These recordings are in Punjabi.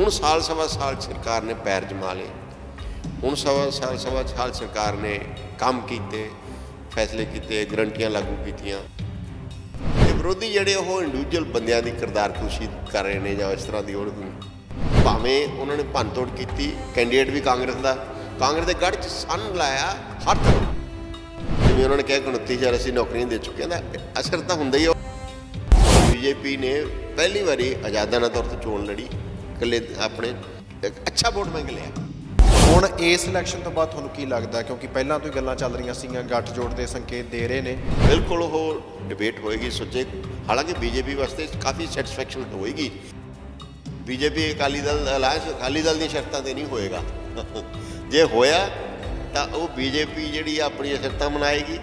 ਹੁਣ ਸਾਲ ਸਵਾ ਸਾਲ ਸਰਕਾਰ ਨੇ ਪੈਰ ਜਮਾ ਲਏ ਹੁਣ ਸਵਾ ਸਾਲ ਸਵਾ ਸਾਲ ਸਰਕਾਰ ਨੇ ਕੰਮ ਕੀਤੇ ਫੈਸਲੇ ਕੀਤੇ ਗਰੰਟੀਆਂ ਲਾਗੂ ਕੀਤੀਆਂ ਇਹ ਵਿਰੋਧੀ ਜਿਹੜੇ ਉਹ ਇੰਡੀਵਿਜੂਅਲ ਬੰਦਿਆਂ ਦੀ ਖੁਸ਼ੀ ਕਰ ਰਹੇ ਨੇ ਜਾਂ ਇਸ ਤਰ੍ਹਾਂ ਦੀ ਉਹ ਭਾਵੇਂ ਉਹਨਾਂ ਨੇ ਭੰਨਤੋੜ ਕੀਤੀ ਕੈਂਡੀਡੇਟ ਵੀ ਕਾਂਗਰਸ ਦਾ ਕਾਂਗਰਸ ਦੇ ਗੜ੍ਹ 'ਚ ਸੰਨ ਲਾਇਆ ਹਰ ਤਰ੍ਹਾਂ ਜਿਵੇਂ ਉਹਨਾਂ ਨੇ ਕਿਹਾ ਕਿ 29000 ਅਸੀਂ ਨੌਕਰੀਆਂ ਦੇ ਚੁੱਕੇ ਨੇ ਅਸਰ ਤਾਂ ਹੁੰਦਾ ਹੀ ਹੈ ਬੀਜੇਪੀ ਨੇ ਪਹਿਲੀ ਵਾਰੀ ਆਜ਼ਾਦਾਨਾ ਤੌਰ ਤੇ ਚੋਣ ਲੜੀ ਇਕੱਲੇ ਆਪਣੇ ਇੱਕ ਅੱਛਾ ਵੋਟ ਮੰਗ ਲਿਆ ਹੁਣ ਇਸ ਇਲੈਕਸ਼ਨ ਤੋਂ ਬਾਅਦ ਤੁਹਾਨੂੰ ਕੀ ਲੱਗਦਾ ਕਿਉਂਕਿ ਪਹਿਲਾਂ ਤੋਂ ਹੀ ਗੱਲਾਂ ਚੱਲ ਰਹੀਆਂ ਸੀਗੀਆਂ ਜੋੜ ਦੇ ਸੰਕੇਤ ਦੇ ਰਹੇ ਨੇ ਬਿਲਕੁਲ ਉਹ ਡਿਬੇਟ ਹੋਏਗੀ ਸੱਚੇ ਹਾਲਾਂਕਿ ਬੀਜੇਪੀ ਵਾਸਤੇ ਕਾਫੀ ਸੈਟੀਸਫੈਕਸ਼ਨ ਹੋਏਗੀ ਬੀਜੇਪੀ ਅਕਾਲੀ ਦਲ ਅਲਾਇੰਸ ਅਕਾਲੀ ਦਲ ਦੀਆਂ ਸ਼ਰਤਾਂ ਤੇ ਨਹੀਂ ਹੋਏਗਾ ਜੇ ਹੋਇਆ ਤਾਂ ਉਹ ਬੀਜੇਪੀ ਜਿਹੜੀ ਆਪਣੀ ਸ਼ਰਤਾਂ ਮਨਾਏਗੀ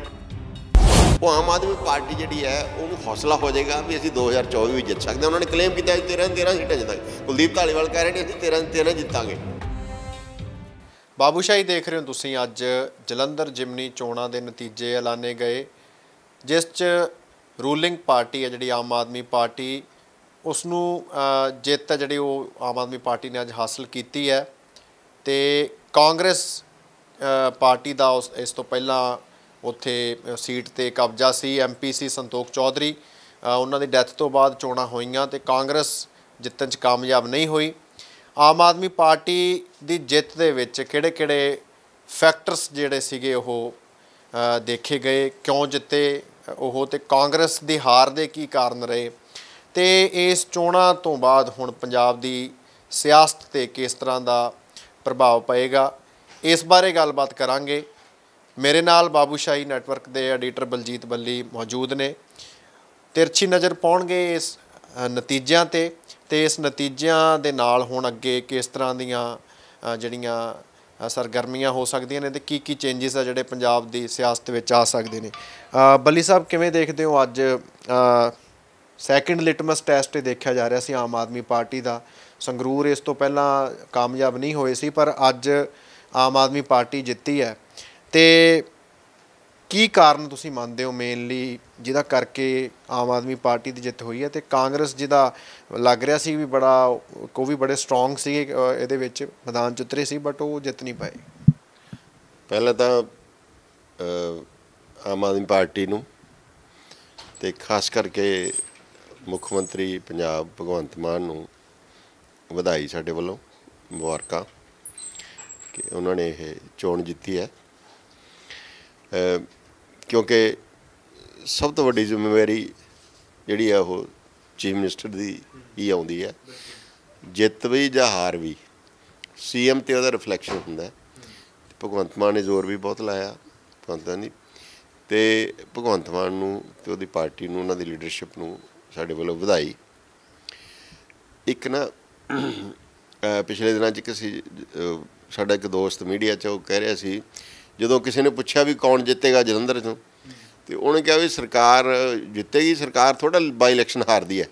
ਉਹ ਆਮ ਆਦਮੀ ਪਾਰਟੀ ਜਿਹੜੀ ਹੈ ਉਹਨੂੰ ਹੌਸਲਾ ਹੋ ਜਾਏਗਾ ਵੀ ਅਸੀਂ 2024 ਵਿੱਚ ਜਿੱਤ ਸਕਦੇ ਉਹਨਾਂ ਨੇ ਕਲੇਮ ਕੀਤਾ ਕਿ 13 13 ਸੀਟਾਂ ਜਿੱਤਾਂਗੇ ਕੁਲਦੀਪ ਧਾਲੀਵਾਲ ਕਹਿ ਰਹੇ ਨੇ ਅਸੀਂ 13 13 ਜਿੱਤਾਂਗੇ ਬਾਬੂਸ਼ਾਹੀ ਦੇਖ ਰਹੇ ਹੋ ਤੁਸੀਂ ਅੱਜ ਜਲੰਧਰ ਜਿਮਨੀ ਚੋਣਾਂ ਦੇ ਨਤੀਜੇ ਐਲਾਨੇ ਗਏ ਜਿਸ 'ਚ ਰੂਲਿੰਗ ਪਾਰਟੀ ਹੈ ਜਿਹੜੀ ਆਮ ਆਦਮੀ ਪਾਰਟੀ ਉਸ ਨੂੰ ਜਿੱਤ ਹੈ ਜਿਹੜੀ ਉਹ ਆਮ ਆਦਮੀ ਪਾਰਟੀ ਨੇ ਅੱਜ ਹਾਸਲ ਕੀਤੀ ਹੈ ਤੇ ਕਾਂਗਰਸ ਪਾਰਟੀ ਦਾ ਇਸ ਤੋਂ ਪਹਿਲਾਂ ਉੱਥੇ ਸੀਟ ਤੇ ਕਬਜ਼ਾ ਸੀ ਐਮਪੀਸੀ ਸੀ ਸੰਤੋਖ ਚੌਧਰੀ ਉਹਨਾਂ ਦੀ ਡੈਥ ਤੋਂ ਬਾਅਦ ਚੋਣਾਂ ਹੋਈਆਂ ਤੇ ਕਾਂਗਰਸ ਜਿੱਤਣ 'ਚ ਕਾਮਯਾਬ ਨਹੀਂ ਹੋਈ ਆਮ ਆਦਮੀ ਪਾਰਟੀ ਦੀ ਜਿੱਤ ਦੇ ਵਿੱਚ ਕਿਹੜੇ-ਕਿਹੜੇ ਫੈਕਟਰਸ ਜਿਹੜੇ ਸੀਗੇ ਉਹ ਦੇਖੇ ਗਏ ਕਿਉਂ ਜਿੱਤੇ ਉਹ ਤੇ ਕਾਂਗਰਸ ਦੀ ਹਾਰ ਦੇ ਕੀ ਕਾਰਨ ਰਹੇ ਤੇ ਇਸ ਚੋਣਾਂ ਤੋਂ ਬਾਅਦ ਹੁਣ ਪੰਜਾਬ ਦੀ ਸਿਆਸਤ ਤੇ ਕਿਸ ਤਰ੍ਹਾਂ ਦਾ ਪ੍ਰਭਾਵ ਪਏਗਾ ਇਸ ਬਾਰੇ ਗੱਲਬਾਤ ਕਰਾਂਗੇ ਮੇਰੇ ਨਾਲ ਬਾਬੂਸ਼ਾਹੀ ਨੈਟਵਰਕ ਦੇ ਐਡੀਟਰ ਬਲਜੀਤ ਬੱਲੀ ਮੌਜੂਦ ਨੇ ਤਿਰਛੀ ਨਜ਼ਰ ਪਾਉਣਗੇ ਇਸ ਨਤੀਜਿਆਂ ਤੇ ਤੇ ਇਸ ਨਤੀਜਿਆਂ ਦੇ ਨਾਲ ਹੁਣ ਅੱਗੇ ਕਿਸ ਤਰ੍ਹਾਂ ਦੀਆਂ ਜਿਹੜੀਆਂ ਸਰਗਰਮੀਆਂ ਹੋ ਸਕਦੀਆਂ ਨੇ ਤੇ ਕੀ ਕੀ ਚੇਂਜਸ ਆ ਜਿਹੜੇ ਪੰਜਾਬ ਦੀ ਸਿਆਸਤ ਵਿੱਚ ਆ ਸਕਦੇ ਨੇ ਬੱਲੀ ਸਾਹਿਬ ਕਿਵੇਂ ਦੇਖਦੇ ਹੋ ਅੱਜ ਸੈਕੰਡ ਲਿਟਮਸ ਟੈਸਟ ਦੇਖਿਆ ਜਾ ਰਿਹਾ ਸੀ ਆਮ ਆਦਮੀ ਪਾਰਟੀ ਦਾ ਸੰਗਰੂਰ ਇਸ ਤੋਂ ਪਹਿਲਾਂ ਕਾਮਯਾਬ ਨਹੀਂ ਹੋਏ ਸੀ ਪਰ ਅੱਜ ਆਮ ਆਦਮੀ ਪਾਰਟੀ ਜਿੱਤੀ ਹੈ ਤੇ ਕੀ ਕਾਰਨ ਤੁਸੀਂ ਮੰਨਦੇ ਹੋ ਮੇਨਲੀ ਜਿਹਦਾ ਕਰਕੇ ਆਮ ਆਦਮੀ ਪਾਰਟੀ ਦੀ ਜਿੱਤ ਹੋਈ ਹੈ ਤੇ ਕਾਂਗਰਸ ਜਿਹਦਾ ਲੱਗ ਰਿਹਾ ਸੀ ਵੀ ਬੜਾ ਕੋ ਵੀ ਬੜੇ ਸਟਰੋਂਗ ਸੀ ਇਹਦੇ ਵਿੱਚ ਮੈਦਾਨ ਚ ਉਤਰੇ ਸੀ ਬਟ ਉਹ ਜਿੱਤ ਨਹੀਂ ਪਾਏ ਪਹਿਲਾਂ ਤਾਂ ਆਮ ਆਦਮੀ ਪਾਰਟੀ ਨੂੰ ਤੇ ਖਾਸ ਕਰਕੇ ਮੁੱਖ ਮੰਤਰੀ ਪੰਜਾਬ ਭਗਵੰਤ ਮਾਨ ਨੂੰ ਵਧਾਈ ਸਾਡੇ ਵੱਲੋਂ ਮੁਬਾਰਕਾਂ ਕਿ ਉਹਨਾਂ ਨੇ ਇਹ ਚੋਣ ਜਿੱਤੀ ਹੈ ਕਿਉਂਕਿ ਸਭ ਤੋਂ ਵੱਡੀ ਜ਼ਿੰਮੇਵਾਰੀ ਜਿਹੜੀ ਆ ਉਹ ਚੀਫ ਮਿਨਿਸਟਰ ਦੀ ਹੀ ਆਉਂਦੀ ਹੈ ਜਿੱਤ ਵੀ ਜਾਂ ਹਾਰ ਵੀ ਸੀਐਮ ਤੇ ਉਹਦਾ ਰਿਫਲੈਕਸ਼ਨ ਹੁੰਦਾ ਭਗਵੰਤ ਮਾਨ ਨੇ ਜ਼ੋਰ ਵੀ ਬਹੁਤ ਲਾਇਆ ਭਗਵੰਤ ਨਹੀਂ ਤੇ ਭਗਵੰਤ ਮਾਨ ਨੂੰ ਤੇ ਉਹਦੀ ਪਾਰਟੀ ਨੂੰ ਉਹਨਾਂ ਦੀ ਲੀਡਰਸ਼ਿਪ ਨੂੰ ਸਾਡੇ ਵੱਲੋਂ ਵਧਾਈ ਇੱਕ ਨਾ ਪਿਛਲੇ ਦਿਨਾਂ 'ਚ ਕਿਸੇ ਸਾਡਾ ਇੱਕ ਦੋਸਤ ਮੀਡੀਆ 'ਚ ਉਹ ਕਹਿ ਰਿਹਾ ਸੀ ਜਦੋਂ ਕਿਸੇ ਨੇ ਪੁੱਛਿਆ ਵੀ ਕੌਣ ਜਿੱਤੇਗਾ ਜਲੰਧਰ ਤੋਂ ਤੇ ਉਹਨੇ ਕਿਹਾ ਵੀ ਸਰਕਾਰ ਜਿੱਤੇਗੀ ਸਰਕਾਰ ਥੋੜਾ ਬਾਈ ਇਲੈਕਸ਼ਨ ਹਾਰਦੀ ਹੈ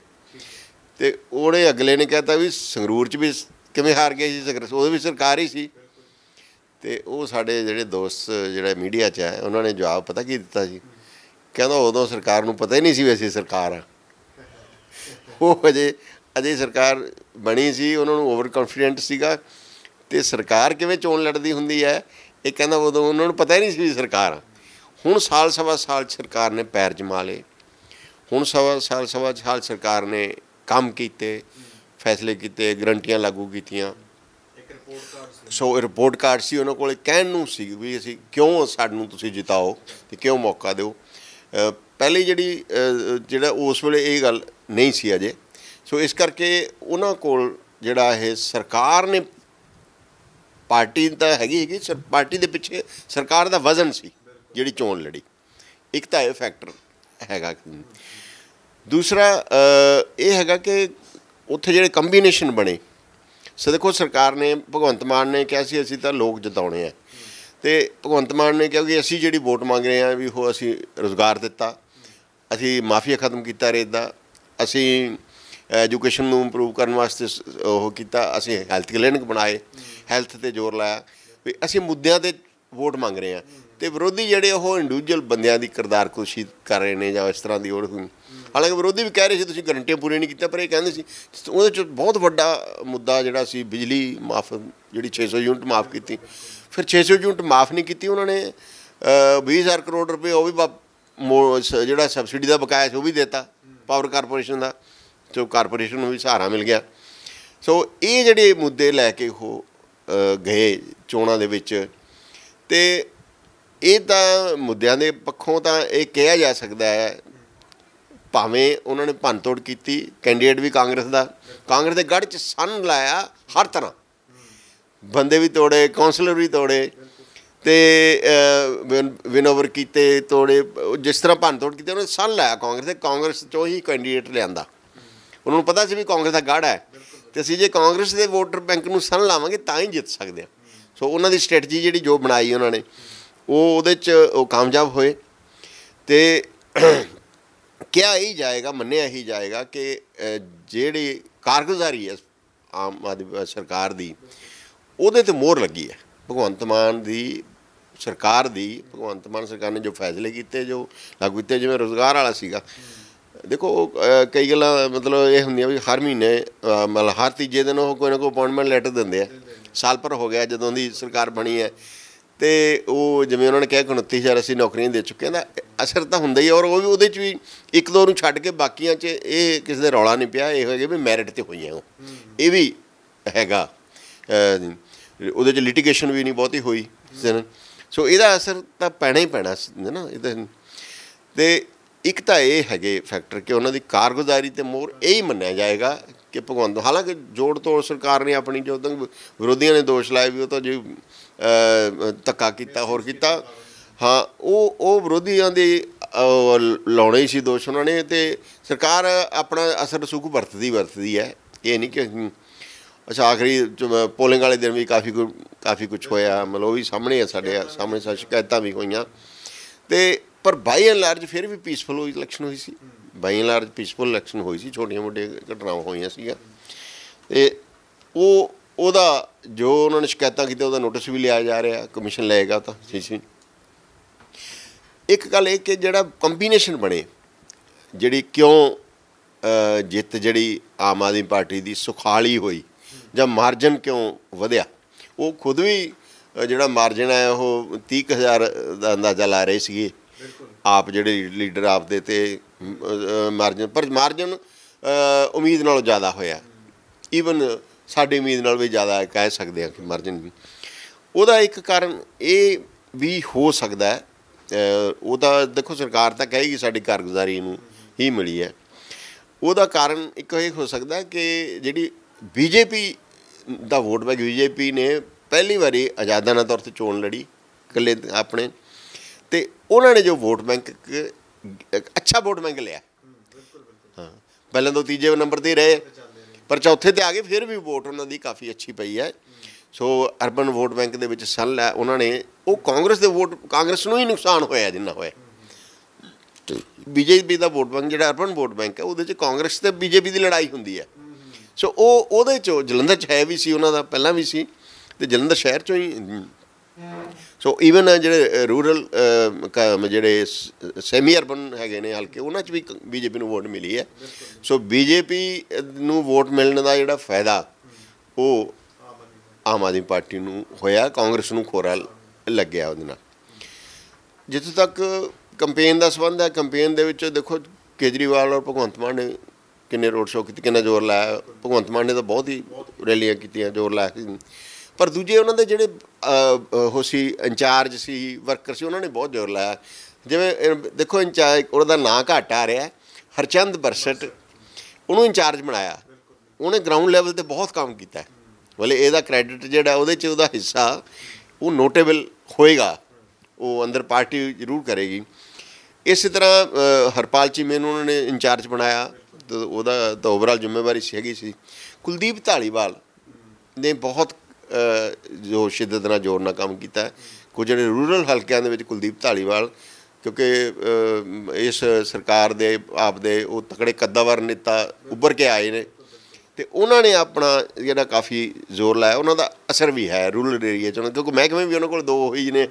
ਤੇ ਉਹਨੇ ਅਗਲੇ ਨੇ ਕਹਿਤਾ ਵੀ ਸੰਗਰੂਰ 'ਚ ਵੀ ਕਿਵੇਂ ਹਾਰ ਗਏ ਸੀ ਉਹਦੇ ਵੀ ਸਰਕਾਰ ਹੀ ਸੀ ਤੇ ਉਹ ਸਾਡੇ ਜਿਹੜੇ ਦੋਸਤ ਜਿਹੜਾ ਮੀਡੀਆ 'ਚ ਹੈ ਉਹਨਾਂ ਨੇ ਜਵਾਬ ਪਤਾ ਕੀ ਦਿੱਤਾ ਸੀ ਕਹਿੰਦਾ ਉਦੋਂ ਸਰਕਾਰ ਨੂੰ ਪਤਾ ਹੀ ਨਹੀਂ ਸੀ ਵੀ ਅਸੀਂ ਸਰਕਾਰ ਆ ਉਹ ਅਜੇ ਅਜੇ ਸਰਕਾਰ ਬਣੀ ਸੀ ਉਹਨਾਂ ਨੂੰ ਓਵਰ ਕੌਨਫੀਡੈਂਟ ਸੀਗਾ ਤੇ ਸਰਕਾਰ ਕਿਵੇਂ ਚੋਣ ਲੜਦੀ ਹੁੰਦੀ ਹੈ ਇਹ ਕਹਿੰਦਾ ਉਦੋਂ ਉਹਨਾਂ ਨੂੰ ਪਤਾ ਹੀ ਨਹੀਂ ਸੀ ਸਰਕਾਰ ਹੁਣ ਸਾਲ ਸਵਾ ਸਾਲ ਸਰਕਾਰ ਨੇ ਪੈਰ ਜਮਾ ਲਏ ਹੁਣ ਸਵਾ ਸਾਲ ਸਵਾ ਸਾਲ ਸਰਕਾਰ ਨੇ ਕੰਮ ਕੀਤੇ ਫੈਸਲੇ ਕੀਤੇ ਗਰੰਟੀਆਂ ਲਾਗੂ ਕੀਤੀਆਂ ਸੋ ਰਿਪੋਰਟ ਕਾਰਡ ਸੀ ਉਹਨਾਂ ਕੋਲੇ ਕਹਿਣ ਨੂੰ ਸੀ ਵੀ ਅਸੀਂ ਕਿਉਂ ਸਾਨੂੰ ਤੁਸੀਂ ਜਿਤਾਓ ਤੇ ਕਿਉਂ ਮੌਕਾ ਦਿਓ ਪਹਿਲੀ ਜਿਹੜੀ ਜਿਹੜਾ ਉਸ ਵੇਲੇ ਇਹ ਗੱਲ ਨਹੀਂ ਸੀ ਅਜੇ ਸੋ ਇਸ ਕਰਕੇ ਉਹਨਾਂ ਕੋਲ ਜਿਹੜਾ ਇਹ ਸਰਕਾਰ ਨੇ ਪਾਰਟੀ ਤਾਂ ਹੈਗੀ ਹੈਗੀ ਸਰ ਪਾਰਟੀ ਦੇ ਪਿੱਛੇ ਸਰਕਾਰ ਦਾ ਵਜ਼ਨ ਸੀ ਜਿਹੜੀ ਚੋਣ ਲੜੀ ਇੱਕ ਤਾਂ ਇਹ ਫੈਕਟਰ ਹੈਗਾ ਦੂਸਰਾ ਇਹ ਹੈਗਾ ਕਿ ਉੱਥੇ ਜਿਹੜੇ ਕੰਬੀਨੇਸ਼ਨ ਬਣੇ ਸੋ ਦੇਖੋ ਸਰਕਾਰ ਨੇ ਭਗਵੰਤ ਮਾਨ ਨੇ ਕਿਹਾ ਸੀ ਅਸੀਂ ਤਾਂ ਲੋਕ ਜਿਤਾਉਣੇ ਆ ਤੇ ਭਗਵੰਤ ਮਾਨ ਨੇ ਕਿਹਾ ਕਿ ਅਸੀਂ ਜਿਹੜੀ ਵੋਟ ਮੰਗ ਰਹੇ ਆ ਵੀ ਉਹ ਅਸੀਂ ਰੋਜ਼ਗਾਰ ਦਿੱਤਾ ਅਸੀਂ ਮਾਫੀਆ ਖਤਮ ਕੀਤਾ ਰੇਤ ਦਾ ਅਸੀਂ ਐਜੂਕੇਸ਼ਨ ਨੂੰ ਇੰਪਰੂਵ ਕਰਨ ਵਾਸਤੇ ਉਹ ਕੀਤਾ ਅਸੀਂ ਹੈਲਥ ਕਲੀਨਿਕ ਬਣਾਏ ਹੈਲਥ ਤੇ ਜ਼ੋਰ ਲਾਇਆ ਵੀ ਅਸੀਂ ਮੁੱਦਿਆਂ ਤੇ ਵੋਟ ਮੰਗ ਰਹੇ ਆ ਤੇ ਵਿਰੋਧੀ ਜਿਹੜੇ ਉਹ ਇੰਡੀਵਿਜੂਅਲ ਬੰਦਿਆਂ ਦੀ ਕਿਰਦਾਰ ਕੋਸ਼ਿਸ਼ ਕਰ ਰਹੇ ਨੇ ਜਾਂ ਇਸ ਤਰ੍ਹਾਂ ਦੀ ਹੋਰ ਹਾਲਾਂਕਿ ਵਿਰੋਧੀ ਵੀ ਕਹਿ ਰਹੇ ਸੀ ਤੁਸੀਂ ਗਰੰਟੀਆਂ ਪੂਰੀਆਂ ਨਹੀਂ ਕੀਤੀਆਂ ਪਰ ਇਹ ਕਹਿੰਦੇ ਸੀ ਉਹਦੇ ਚ ਬਹੁਤ ਵੱਡਾ ਮੁੱਦਾ ਜਿਹੜਾ ਸੀ ਬਿਜਲੀ ਮਾਫ ਜਿਹੜੀ 600 ਯੂਨਿਟ ਮਾਫ ਕੀਤੀ ਫਿਰ 600 ਯੂਨਿਟ ਮਾਫ ਨਹੀਂ ਕੀਤੀ ਉਹਨਾਂ ਨੇ 20000 ਕਰੋੜ ਰੁਪਏ ਉਹ ਵੀ ਜਿਹੜਾ ਸਬਸਿਡੀ ਦਾ ਬਕਾਇਆ ਸੀ ਉਹ ਵੀ ਦਿੱਤਾ ਪਾਵਰ ਕਾਰਪੋਰੇਸ਼ਨ ਦਾ ਸੋ ਕਾਰਪੋਰੇਸ਼ਨ ਨੂੰ ਵੀ ਸਹਾਰਾ ਮਿਲ ਗਿਆ ਸੋ ਇਹ ਜਿਹੜੇ ਮੁੱਦੇ ਲੈ ਕੇ ਉਹ ਗਏ ਚੋਣਾਂ ਦੇ ਵਿੱਚ ਤੇ ਇਹ ਤਾਂ ਮੁੱਦਿਆਂ ਦੇ ਪੱਖੋਂ ਤਾਂ ਇਹ ਕਿਹਾ ਜਾ ਸਕਦਾ ਹੈ ਭਾਵੇਂ ਉਹਨਾਂ ਨੇ ਭੰਨਤੋੜ ਕੀਤੀ ਕੈਂਡੀਡੇਟ ਵੀ ਕਾਂਗਰਸ ਦਾ ਕਾਂਗਰਸ ਦੇ ਗੜ 'ਚ ਸਨ ਲਾਇਆ ਹਰ ਤਰ੍ਹਾਂ ਬੰਦੇ ਵੀ ਤੋੜੇ ਕਾਉਂਸਲਰ ਵੀ ਤੋੜੇ ਤੇ ਵਿਨੋਵਰ ਕੀਤੇ ਤੋੜੇ ਜਿਸ ਤਰ੍ਹਾਂ ਭੰਨਤੋੜ ਕੀਤੇ ਉਹਨਾਂ ਨੇ ਸਨ ਲਾਇਆ ਕਾਂਗਰਸ ਦੇ ਕਾਂਗਰਸ ਚੋਂ ਹੀ ਕੈਂਡੀਡੇਟ ਲਿਆਂਦਾ ਉਹਨਾਂ ਨੂੰ ਪਤਾ ਸੀ ਵੀ ਕਾਂਗਰਸ ਦਾ ਗੜ ਹੈ ਤੇ ਅਸੀਂ ਜੇ ਕਾਂਗਰਸ ਦੇ ਵੋਟਰ ਬੈਂਕ ਨੂੰ ਸਨ ਲਾਵਾਂਗੇ ਤਾਂ ਹੀ ਜਿੱਤ ਸਕਦੇ ਹਾਂ ਸੋ ਉਹਨਾਂ ਦੀ ਸਟ੍ਰੈਟਜੀ ਜਿਹੜੀ ਜੋ ਬਣਾਈ ਉਹਨਾਂ ਨੇ ਉਹ ਉਹਦੇ 'ਚ ਉਹ ਕਾਮਯਾਬ ਹੋਏ ਤੇ ਕਿਹਾ ਹੀ ਜਾਏਗਾ ਮੰਨਿਆ ਹੀ ਜਾਏਗਾ ਕਿ ਜਿਹੜੀ ਕਾਰਗੁਜ਼ਾਰੀ ਹੈ ਆਮ ਆਦਮੀ ਸਰਕਾਰ ਦੀ ਉਹਦੇ ਤੇ ਮੋਹਰ ਲੱਗੀ ਹੈ ਭਗਵੰਤ ਮਾਨ ਦੀ ਸਰਕਾਰ ਦੀ ਭਗਵੰਤ ਮਾਨ ਸਰਕਾਰ ਨੇ ਜੋ ਫੈਸਲੇ ਕੀਤੇ ਜੋ ਲਾਗੂ ਕੀਤੇ ਜਿਵੇਂ ਰੋਜ਼ਗਾਰ ਵਾਲਾ ਸੀਗਾ ਦੇਖੋ ਕਈ ਗੱਲਾਂ ਮਤਲਬ ਇਹ ਹੁੰਦੀਆਂ ਵੀ ਹਰ ਮਹੀਨੇ ਮਤਲਬ ਹਰ ਤੀਜੇ ਦਿਨ ਉਹ ਕੋਈ ਨਾ ਕੋਈ ਅਪਾਇੰਟਮੈਂਟ ਲੈਟਰ ਦਿੰਦੇ ਆ ਸਾਲ ਪਰ ਹੋ ਗਿਆ ਜਦੋਂ ਦੀ ਸਰਕਾਰ ਬਣੀ ਹੈ ਤੇ ਉਹ ਜਿਵੇਂ ਉਹਨਾਂ ਨੇ ਕਿਹਾ 29000 ਅਸੀਂ ਨੌਕਰੀਆਂ ਦੇ ਚੁੱਕੇ ਨਾ ਅਸਰ ਤਾਂ ਹੁੰਦਾ ਹੀ ਔਰ ਉਹ ਵੀ ਉਹਦੇ ਚ ਵੀ ਇੱਕ ਦੋ ਨੂੰ ਛੱਡ ਕੇ ਬਾਕੀਆਂ 'ਚ ਇਹ ਕਿਸੇ ਦੇ ਰੌਲਾ ਨਹੀਂ ਪਿਆ ਇਹ ਹੋਏਗੇ ਵੀ ਮੈਰਿਟ ਤੇ ਹੋਈਆਂ ਉਹ ਇਹ ਵੀ ਹੈਗਾ ਉਹਦੇ 'ਚ ਲਿਟੀਗੇਸ਼ਨ ਵੀ ਨਹੀਂ ਬਹੁਤੀ ਹੋਈ ਸੋ ਇਹਦਾ ਅਸਰ ਤਾਂ ਪੈਣਾ ਹੀ ਪੈਣਾ ਹੈ ਨਾ ਇਹਦੇ ਤੇ ਇੱਕ ਤਾਂ ਇਹ ਹੈਗੇ ਫੈਕਟਰ ਕਿ ਉਹਨਾਂ ਦੀ ਕਾਰਗੁਜ਼ਾਰੀ ਤੇ ਮੋਰ ਇਹ ਹੀ ਮੰਨਿਆ ਜਾਏਗਾ ਕਿ ਭਗਵੰਤ ਹਾਲਾਂਕਿ ਜੋੜ ਤੋੜ ਸਰਕਾਰ ਨੇ ਆਪਣੀ ਜੋ ਵਿਰੋਧੀਆਂ ਨੇ ਦੋਸ਼ ਲਾਇਆ ਵੀ ਉਹ ਤਾਂ ਜੀ ਤੱਕਾ ਕੀਤਾ ਹੋਰ ਕੀਤਾ ਹਾਂ ਉਹ ਉਹ ਵਿਰੋਧੀਆਂ ਦੇ ਲਾਉਣੇ ਹੀ ਸੀ ਦੋਸ਼ ਉਹਨਾਂ ਨੇ ਤੇ ਸਰਕਾਰ ਆਪਣਾ ਅਸਰ ਸੁਖ ਵਰਤਦੀ ਵਰਤਦੀ ਹੈ ਇਹ ਨਹੀਂ ਕਿ ਅੱਛਾ ਆਖਰੀ ਪੋਲਿੰਗ ਵਾਲੇ ਦਿਨ ਵੀ ਕਾਫੀ ਕਾਫੀ ਕੁਝ ਹੋਇਆ ਮਤਲਬ ਉਹ ਵੀ ਸਾਹਮਣੇ ਆ ਸਾਡੇ ਸਾਹਮਣੇ ਸ਼ਿਕਾਇਤਾਂ ਵੀ ਹੋਈਆਂ ਤੇ ਪਰ ਬਾਈ ਐਂਡ ਲਾਰਜ ਫਿਰ ਵੀ ਪੀਸਫੁਲ ਹੋਈ ਇਲੈਕਸ਼ਨ ਹੋਈ ਸੀ by and large peaceful election ਹੋਈ ਸੀ ਛੋਟੀਆਂ ਮੋਟੀਆਂ ਘਟਨਾਵਾਂ ਹੋਈਆਂ ਸੀਗਾ ਤੇ ਉਹ ਉਹਦਾ ਜੋ ਉਹਨਾਂ ਨੇ ਸ਼ਿਕਾਇਤਾਂ ਕੀਤੀਆਂ ਉਹਦਾ ਨੋਟਿਸ ਵੀ ਲਿਆ ਜਾ ਰਿਹਾ ਕਮਿਸ਼ਨ ਲਏਗਾ ਤਾਂ ਸੀ ਇੱਕ ਗੱਲ ਇਹ ਕਿ ਜਿਹੜਾ ਕੰਬੀਨੇਸ਼ਨ ਬਣੇ ਜਿਹੜੀ ਕਿਉਂ ਜਿੱਤ ਜਿਹੜੀ ਆਮ ਆਦਮੀ ਪਾਰਟੀ ਦੀ ਸੁਖਾਲੀ ਹੋਈ ਜਾਂ ਮਾਰਜਨ ਕਿਉਂ ਵਧਿਆ ਉਹ ਖੁਦ ਵੀ ਜਿਹੜਾ ਮਾਰਜਨ ਹੈ ਉਹ 30000 ਦਾ ਅੰਦਾਜ਼ਾ ਲਾ ਰਹੇ ਸੀਗੇ ਆਪ ਜਿਹੜੇ ਲੀਡਰ ਆਪ ਦੇ ਤੇ ਮਾਰਜਨ ਪਰ ਮਾਰਜਨ ਉਮੀਦ ਨਾਲੋਂ ਜ਼ਿਆਦਾ ਹੋਇਆ ਈਵਨ ਸਾਡੀ ਉਮੀਦ ਨਾਲ ਵੀ ਜ਼ਿਆਦਾ ਕਹਿ ਸਕਦੇ ਆ ਕਿ ਮਾਰਜਨ ਵੀ ਉਹਦਾ ਇੱਕ ਕਾਰਨ ਇਹ ਵੀ ਹੋ ਸਕਦਾ ਹੈ ਉਹਦਾ ਦੇਖੋ ਸਰਕਾਰ ਤਾਂ ਕਹੇਗੀ ਸਾਡੀ ਕਾਰਗੁਜ਼ਾਰੀ ਨੂੰ ਹੀ ਮਿਲੀ ਹੈ ਉਹਦਾ ਕਾਰਨ ਇੱਕ ਇਹ ਹੋ ਸਕਦਾ ਕਿ ਜਿਹੜੀ ਬੀਜੇਪੀ ਦਾ ਵੋਟ ਬੈਂਕ ਬੀਜੇਪੀ ਨੇ ਪਹਿਲੀ ਵਾਰੀ ਆਜ਼ਾਦਾਨਾ ਤੌਰ ਤੇ ਚੋਣ ਲੜੀ ਇਕੱਲੇ ਆਪਣੇ ਤੇ ਉਹਨਾਂ ਨੇ ਜੋ ਵੋਟ ਬੈਂਕ ਅੱਛਾ ਵੋਟ ਬੈਂਕ ਲਿਆ ਹਾਂ ਪਹਿਲਾਂ ਤੋਂ ਤੀਜੇ ਨੰਬਰ ਤੇ ਰਹੇ ਪਰ ਚੌਥੇ ਤੇ ਆ ਗਏ ਫਿਰ ਵੀ ਵੋਟ ਉਹਨਾਂ ਦੀ ਕਾਫੀ ਅੱਛੀ ਪਈ ਹੈ ਸੋ ਅਰਬਨ ਵੋਟ ਬੈਂਕ ਦੇ ਵਿੱਚ ਸੱਲ ਹੈ ਉਹਨਾਂ ਨੇ ਉਹ ਕਾਂਗਰਸ ਦੇ ਵੋਟ ਕਾਂਗਰਸ ਨੂੰ ਹੀ ਨੁਕਸਾਨ ਹੋਇਆ ਜਿੰਨਾ ਹੋਇਆ ਬੀਜੇਪੀ ਦਾ ਵੋਟ ਬੈਂਕ ਜਿਹੜਾ ਅਰਬਨ ਵੋਟ ਬੈਂਕ ਹੈ ਉਹਦੇ ਚ ਕਾਂਗਰਸ ਤੇ ਬੀਜੇਪੀ ਦੀ ਲੜਾਈ ਹੁੰਦੀ ਹੈ ਸੋ ਉਹ ਉਹਦੇ ਚ ਜਲੰਧਰ ਚ ਹੈ ਵੀ ਸੀ ਉਹਨਾਂ ਦਾ ਪਹਿਲਾਂ ਵੀ ਸੀ ਤੇ ਜਲੰਧਰ ਸ਼ਹਿਰ ਚੋਂ ਹੀ ਸੋ ਇਵਨ uh, ਜਿਹੜੇ ਰੂਰਲ uh, uh, ਜਿਹੜੇ ਸੈਮੀ ਅਰਬਨ ਹੈਗੇ ਨੇ ਹਲਕੇ ਉਹਨਾਂ 'ਚ ਵੀ ਬੀਜੇਪੀ ਨੂੰ ਵੋਟ ਮਿਲੀ ਹੈ ਸੋ ਬੀਜੇਪੀ ਨੂੰ ਵੋਟ ਮਿਲਣ ਦਾ ਜਿਹੜਾ ਫਾਇਦਾ ਉਹ ਆਮ ਆਦਮੀ ਪਾਰਟੀ ਨੂੰ ਹੋਇਆ ਕਾਂਗਰਸ ਨੂੰ ਖੋਰਾ ਲੱਗਿਆ ਉਹਦੇ ਨਾਲ ਜਿੱਥੇ ਤੱਕ ਕੈਂਪੇਨ ਦਾ ਸਬੰਧ ਹੈ ਕੈਂਪੇਨ ਦੇ ਵਿੱਚ ਦੇਖੋ ਕੇਜਰੀਵਾਲ ਔਰ ਭਗਵੰਤ ਮਾਨ ਨੇ ਕਿੰਨੇ ਰੋਡ ਸ਼ੋਅ ਕੀਤੇ ਕਿੰਨਾ ਜ਼ੋਰ ਲਾਇਆ ਭਗਵੰਤ ਮਾਨ ਨੇ ਤਾਂ ਬਹੁਤ ਹੀ ਰੈਲੀਆਂ ਕੀਤੀਆਂ ਜ਼ੋਰ ਲਾਇਆ ਪਰ ਦੂਜੇ ਉਹਨਾਂ ਦੇ ਜਿਹੜੇ ਉਹ ਸੀ ਇੰਚਾਰਜ ਸੀ ਵਰਕਰ ਸੀ ਉਹਨਾਂ ਨੇ ਬਹੁਤ ਜ਼ੋਰ ਲਾਇਆ ਜਿਵੇਂ ਦੇਖੋ ਇੰਚਾਰਜ ਉਹਦਾ ਨਾਂ ਘਟ ਆ ਰਿਹਾ ਹਰਚੰਦ ਬਰਸਟ ਉਹਨੂੰ ਇੰਚਾਰਜ ਬਣਾਇਆ ਉਹਨੇ ਗਰਾਊਂਡ ਲੈਵਲ ਤੇ ਬਹੁਤ ਕੰਮ ਕੀਤਾ ਬਲੇ ਇਹਦਾ ਕ੍ਰੈਡਿਟ ਜਿਹੜਾ ਉਹਦੇ ਚ ਉਹਦਾ ਹਿੱਸਾ ਉਹ ਨੋਟੇਬਲ ਹੋਏਗਾ ਉਹ ਅੰਦਰ ਪਾਰਟੀ ਜ਼ਰੂਰ ਕਰੇਗੀ ਇਸੇ ਤਰ੍ਹਾਂ ਹਰਪਾਲ ਚੀਮੇ ਨੂੰ ਉਹਨਾਂ ਨੇ ਇੰਚਾਰਜ ਬਣਾਇਆ ਉਹਦਾ ਤਾਂ ਓਵਰਆਲ ਜ਼ਿੰਮੇਵਾਰੀ ਸੀ ਹੈਗੀ ਸੀ ਕੁਲਦੀਪ ਢਾਲੀਵਾਲ ਨੇ ਬਹੁਤ ਜੋ ਸ਼ਿੱਦਤ ਨਾਲ ਜੋਰ ਨਾਲ ਕੰਮ ਕੀਤਾ ਕੁਝ ਜਿਹੜੇ ਰੂਰਲ ਹਲਕਿਆਂ ਦੇ ਵਿੱਚ ਕੁਲਦੀਪ ਢਾਲੀਵਾਲ ਕਿਉਂਕਿ ਇਸ ਸਰਕਾਰ ਦੇ ਆਪ ਦੇ ਉਹ ਤਕੜੇ ਕੱਦਾਵਰ ਨੇਤਾ ਉੱਭਰ ਕੇ ਆਏ ਨੇ ਤੇ ਉਹਨਾਂ ਨੇ ਆਪਣਾ ਜਿਹੜਾ ਕਾਫੀ ਜ਼ੋਰ ਲਾਇਆ ਉਹਨਾਂ ਦਾ ਅਸਰ ਵੀ ਹੈ ਰੂਰਲ ਏਰੀਆ 'ਚ ਕਿਉਂਕਿ ਮਹਿਕਮੇ ਵੀ ਉਹਨਾਂ ਕੋਲ ਦੋ ਹੋਈ ਨੇ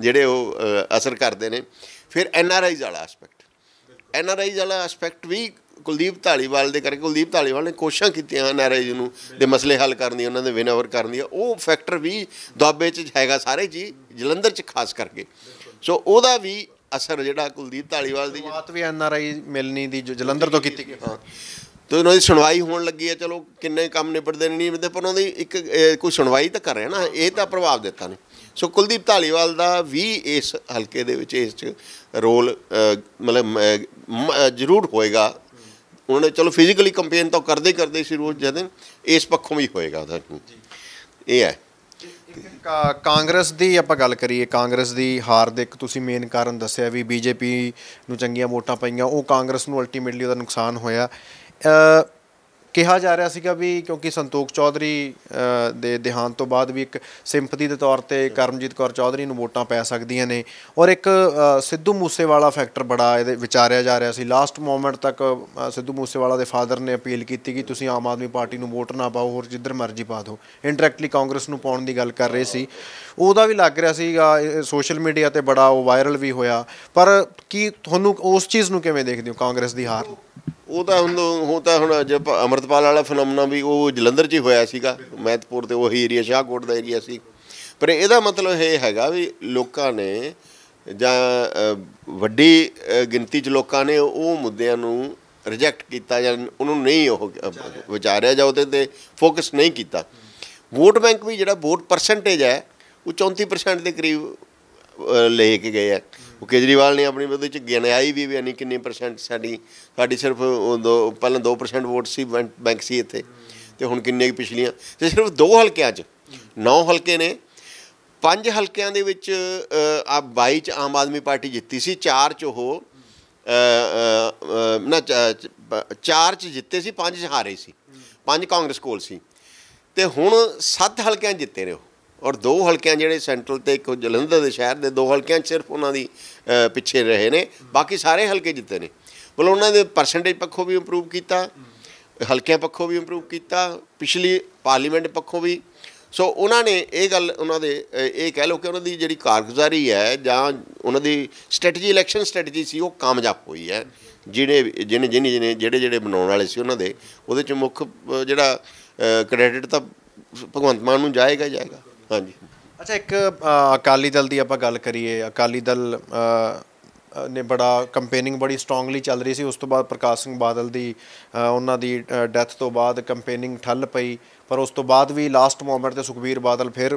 ਜਿਹੜੇ ਉਹ ਅਸਰ ਕਰਦੇ ਨੇ ਫਿਰ ਐਨ ਆਰ ਆਈਜ਼ ਵਾਲਾ ਐਸਪੈਕਟ ਐਨ ਆਰ ਆਈਜ਼ ਵਾਲਾ ਐਸਪੈਕਟ ਵੀ ਕੁਲਦੀਪ ਢਾਲੀਵਾਲ ਦੇ ਕਰਕੇ ਕੁਲਦੀਪ ਢਾਲੀਵਾਲ ਨੇ ਕੋਸ਼ਿਸ਼ਾਂ ਕੀਤੀਆਂ ਹਨ ਆਰਏ ਨੂੰ ਦੇ ਮਸਲੇ ਹੱਲ ਕਰਨ ਦੀ ਉਹਨਾਂ ਦੇ ਵਿਨ ਓਵਰ ਕਰਨ ਦੀ ਉਹ ਫੈਕਟਰ ਵੀ ਦੁਆਬੇ 'ਚ ਹੈਗਾ ਸਾਰੇ ਜੀ ਜਲੰਧਰ 'ਚ ਖਾਸ ਕਰਕੇ ਸੋ ਉਹਦਾ ਵੀ ਅਸਰ ਜਿਹੜਾ ਕੁਲਦੀਪ ਢਾਲੀਵਾਲ ਦੀ ਬਾਤ ਵੀ ਐਨ ਆਰ ਆਈ ਮਿਲਣੀ ਦੀ ਜੋ ਜਲੰਧਰ ਤੋਂ ਕੀਤੀ ਗਈ ਹਾਂ ਤੇ ਉਹਨਾਂ ਦੀ ਸੁਣਵਾਈ ਹੋਣ ਲੱਗੀ ਹੈ ਚਲੋ ਕਿੰਨੇ ਕੰਮ ਨਿਬੜਦੇ ਨਹੀਂ ਤੇ ਪਰ ਉਹਨਾਂ ਦੀ ਇੱਕ ਕੋਈ ਸੁਣਵਾਈ ਤਾਂ ਕਰ ਰਿਹਾ ਨਾ ਇਹ ਤਾਂ ਪ੍ਰਭਾਵ ਦਿੱਤਾ ਨੇ ਸੋ ਕੁਲਦੀਪ ਢਾਲੀਵਾਲ ਦਾ ਵੀ ਇਸ ਹਲਕੇ ਦੇ ਵਿੱਚ ਇਸ ਚ ਰੋਲ ਮਤਲਬ ਜ਼ਰੂਰ ਹੋਏਗਾ ਉਹਨਾਂ ਨੇ ਚਲੋ ਫਿਜ਼ੀਕਲੀ ਕੰਪੇਨ ਤਾਂ ਕਰਦੇ ਕਰਦੇ ਸੀ ਰੋਜ਼ ਜਦਨ ਇਸ ਪੱਖੋਂ ਵੀ ਹੋਏਗਾ ਉਹਦਾ ਇਹ ਹੈ ਕਾਂਗਰਸ ਦੀ ਆਪਾਂ ਗੱਲ ਕਰੀਏ ਕਾਂਗਰਸ ਦੀ ਹਾਰ ਦੇ ਇੱਕ ਤੁਸੀਂ ਮੇਨ ਕਾਰਨ ਦੱਸਿਆ ਵੀ ਬੀਜੇਪੀ ਨੂੰ ਚੰਗੀਆਂ ਵੋਟਾਂ ਪਈਆਂ ਉਹ ਕਾਂਗਰਸ ਨੂੰ ਅਲਟੀਮੇਟਲੀ ਉਹਦਾ ਨੁਕਸਾਨ ਹੋਇਆ ਕਿਹਾ ਜਾ ਰਿਹਾ ਸੀਗਾ ਵੀ ਕਿਉਂਕਿ ਸੰਤੋਖ ਚੌਧਰੀ ਦੇ ਦੇਹਾਂਤ ਤੋਂ ਬਾਅਦ ਵੀ ਇੱਕ ਸਿੰਪਥੀ ਦੇ ਤੌਰ ਤੇ ਕਰਮਜੀਤ ਕੌਰ ਚੌਧਰੀ ਨੂੰ ਵੋਟਾਂ ਪੈ ਸਕਦੀਆਂ ਨੇ ਔਰ ਇੱਕ ਸਿੱਧੂ ਮੂਸੇਵਾਲਾ ਫੈਕਟਰ ਬੜਾ ਇਹਦੇ ਵਿਚਾਰਿਆ ਜਾ ਰਿਹਾ ਸੀ ਲਾਸਟ ਮੂਮੈਂਟ ਤੱਕ ਸਿੱਧੂ ਮੂਸੇਵਾਲਾ ਦੇ ਫਾਦਰ ਨੇ ਅਪੀਲ ਕੀਤੀ ਕਿ ਤੁਸੀਂ ਆਮ ਆਦਮੀ ਪਾਰਟੀ ਨੂੰ ਵੋਟ ਨਾ ਪਾਓ ਹੋਰ ਜਿੱਧਰ ਮਰਜ਼ੀ ਪਾ ਦਿਓ ਇਨਡਾਇਰੈਕਟਲੀ ਕਾਂਗਰਸ ਨੂੰ ਪਾਉਣ ਦੀ ਗੱਲ ਕਰ ਰਹੇ ਸੀ ਉਹਦਾ ਵੀ ਲੱਗ ਰਿਹਾ ਸੀਗਾ ਸੋਸ਼ਲ ਮੀਡੀਆ ਤੇ ਬੜਾ ਉਹ ਵਾਇਰਲ ਵੀ ਹੋਇਆ ਪਰ ਕੀ ਤੁਹਾਨੂੰ ਉਸ ਚੀਜ਼ ਨੂੰ ਕਿਵੇਂ ਦੇਖਦੇ ਹੋ ਕਾਂਗਰਸ ਦੀ ਹਾਰ ਉਹ ਤਾਂ ਹੁਣ ਉਹ ਤਾਂ ਹੁਣ ਜੇ ਅਮਰਤਪਾਲ ਵਾਲਾ ਫਨੋਮਨਾ ਵੀ ਉਹ ਜਲੰਧਰ 'ਚ ਹੀ ਹੋਇਆ ਸੀਗਾ ਮਹਿਤਪੁਰ ਤੇ ਉਹੀ ਏਰੀਆ ਸ਼ਾਹਕੋਟ ਦਾ ਏਰੀਆ ਸੀ ਪਰ ਇਹਦਾ ਮਤਲਬ ਇਹ ਹੈਗਾ ਵੀ ਲੋਕਾਂ ਨੇ ਜਾਂ ਵੱਡੀ ਗਿਣਤੀ 'ਚ ਲੋਕਾਂ ਨੇ ਉਹ ਮੁੱਦਿਆਂ ਨੂੰ ਰਿਜੈਕਟ ਕੀਤਾ ਜਾਂ ਉਹਨੂੰ ਨਹੀਂ ਉਹ ਵਿਚਾਰਿਆ ਜਾ ਉਹਦੇ ਤੇ ਫੋਕਸ ਨਹੀਂ ਕੀਤਾ ਵੋਟ ਬੈਂਕ ਵੀ ਜਿਹੜਾ ਵੋਟ ਪਰਸੈਂਟੇਜ ਹੈ ਉਹ 34% ਦੇ ਕਰੀਬ ਲੈ ਕੇ ਗਏ ਆ ਉਹ ਕੇਜਰੀਵਾਲ ਨੇ ਆਪਣੀ ਉਹਦੇ ਚ ਗਿਣਾਈ ਵੀ ਯਾਨੀ ਕਿੰਨੇ ਪਰਸੈਂਟ ਸਾਡੀ ਸਾਡੀ ਸਿਰਫ ਪਹਿਲਾਂ 2% ਵੋਟ ਸੀ ਬੈਂਕ ਸੀ ਇੱਥੇ ਤੇ ਹੁਣ ਕਿੰਨੇ ਪਿਛਲੀਆਂ ਤੇ ਸਿਰਫ ਦੋ ਹਲਕਿਆਂ 'ਚ ਨੌ ਹਲਕੇ ਨੇ ਪੰਜ ਹਲਕਿਆਂ ਦੇ ਵਿੱਚ ਆ 22 ਚ ਆਮ ਆਦਮੀ ਪਾਰਟੀ ਜਿੱਤੀ ਸੀ ਚਾਰ ਚ ਉਹ ਨਾ ਚਾਰ ਚ ਜਿੱਤੇ ਸੀ ਪੰਜ ਚ ਹਾਰੇ ਸੀ ਪੰਜ ਕਾਂਗਰਸ ਕੋਲ ਸੀ ਤੇ ਹੁਣ ਸੱਤ ਹਲਕਿਆਂ ਜਿੱਤੇ ਨੇ ਉਹ ਔਰ ਦੋ ਹਲਕਿਆਂ ਜਿਹੜੇ ਸੈਂਟਰਲ ਤੇ ਇੱਕ ਜਲੰਧਰ ਦੇ ਸ਼ਹਿਰ ਦੇ ਦੋ ਹਲਕਿਆਂ ਸਿਰਫ ਉਹਨਾਂ ਦੀ ਪਿੱਛੇ ਰਹੇ ਨੇ ਬਾਕੀ ਸਾਰੇ ਹਲਕੇ ਜਿੱਤੇ ਨੇ ਬਲ ਉਹਨਾਂ ਦੇ ਪਰਸੈਂਟੇਜ ਪੱਖੋਂ ਵੀ ਇੰਪਰੂਵ ਕੀਤਾ ਹਲਕਿਆਂ ਪੱਖੋਂ ਵੀ ਇੰਪਰੂਵ ਕੀਤਾ ਪਿਛਲੀ ਪਾਰਲੀਮੈਂਟ ਪੱਖੋਂ ਵੀ ਸੋ ਉਹਨਾਂ ਨੇ ਇਹ ਗੱਲ ਉਹਨਾਂ ਦੇ ਇਹ ਕਹਿ ਲੋ ਕਿ ਉਹਨਾਂ ਦੀ ਜਿਹੜੀ ਕਾਰਗੁਜ਼ਾਰੀ ਹੈ ਜਾਂ ਉਹਨਾਂ ਦੀ ਸਟ੍ਰੈਟਜੀ ਇਲੈਕਸ਼ਨ ਸਟ੍ਰੈਟਜੀ ਸੀ ਉਹ ਕਾਮਯਾਬ ਹੋਈ ਹੈ ਜਿਹੜੇ ਜਿਹਨੇ ਜਿਹਨੇ ਜਿਹੜੇ ਜਿਹੜੇ ਬਣਾਉਣ ਵਾਲੇ ਸੀ ਉਹਨਾਂ ਦੇ ਉਹਦੇ ਚ ਮੁੱਖ ਜਿਹੜਾ ਕ੍ਰੈਡਿਟ ਤਾਂ ਭਗਵੰਤ ਮਾਨ ਨੂੰ ਜਾਏਗਾ ਜਾਏਗਾ ਹਾਂਜੀ ਅੱਛਾ ਇੱਕ ਅਕਾਲੀ ਦਲ ਦੀ ਆਪਾਂ ਗੱਲ ਕਰੀਏ ਅਕਾਲੀ ਦਲ ਨੇ ਬੜਾ ਕੰਪੇਨਿੰਗ ਬੜੀ ਸਟਰੋਂਗਲੀ ਚੱਲ ਰਹੀ ਸੀ ਉਸ ਤੋਂ ਬਾਅਦ ਪ੍ਰਕਾਸ਼ ਸਿੰਘ ਬਾਦਲ ਦੀ ਉਹਨਾਂ ਦੀ ਡੈਥ ਤੋਂ ਬਾਅਦ ਕੰਪੇਨਿੰਗ ਠੱਲ ਪਈ ਪਰ ਉਸ ਤੋਂ ਬਾਅਦ ਵੀ ਲਾਸਟ ਮੂਮੈਂਟ ਤੇ ਸੁਖਬੀਰ ਬਾਦਲ ਫਿਰ